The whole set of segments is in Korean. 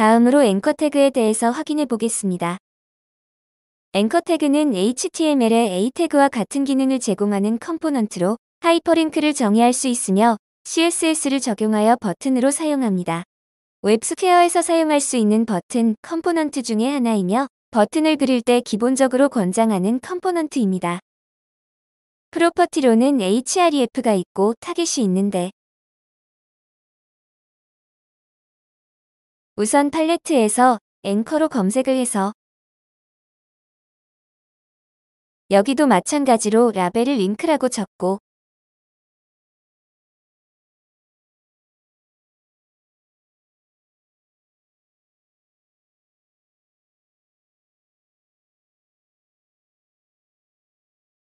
다음으로 앵커 태그에 대해서 확인해 보겠습니다. 앵커 태그는 HTML의 A 태그와 같은 기능을 제공하는 컴포넌트로 하이퍼링크를 정의할 수 있으며 CSS를 적용하여 버튼으로 사용합니다. 웹스퀘어에서 사용할 수 있는 버튼 컴포넌트 중의 하나이며 버튼을 그릴 때 기본적으로 권장하는 컴포넌트입니다. 프로퍼티로는 href가 있고 타겟이 있는데 우선 팔레트에서 앵커로 검색을 해서 여기도 마찬가지로 라벨을 링크라고 적고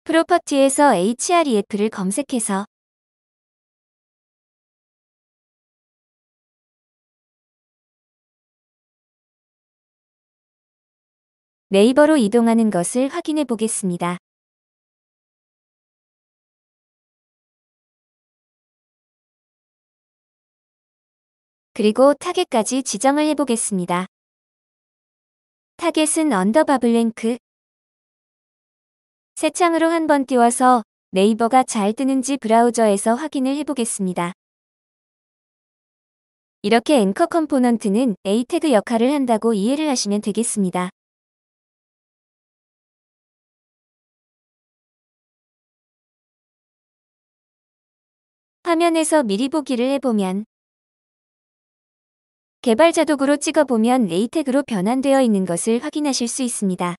프로퍼티에서 HREF를 검색해서 네이버로 이동하는 것을 확인해 보겠습니다. 그리고 타겟까지 지정을 해보겠습니다. 타겟은 언더바 블랭크 새 창으로 한 번 띄워서 네이버가 잘 뜨는지 브라우저에서 확인을 해보겠습니다. 이렇게 앵커 컴포넌트는 A 태그 역할을 한다고 이해를 하시면 되겠습니다. 화면에서 미리 보기를 해보면 개발자 독으로 찍어보면 레이텍으로 변환되어 있는 것을 확인하실 수 있습니다.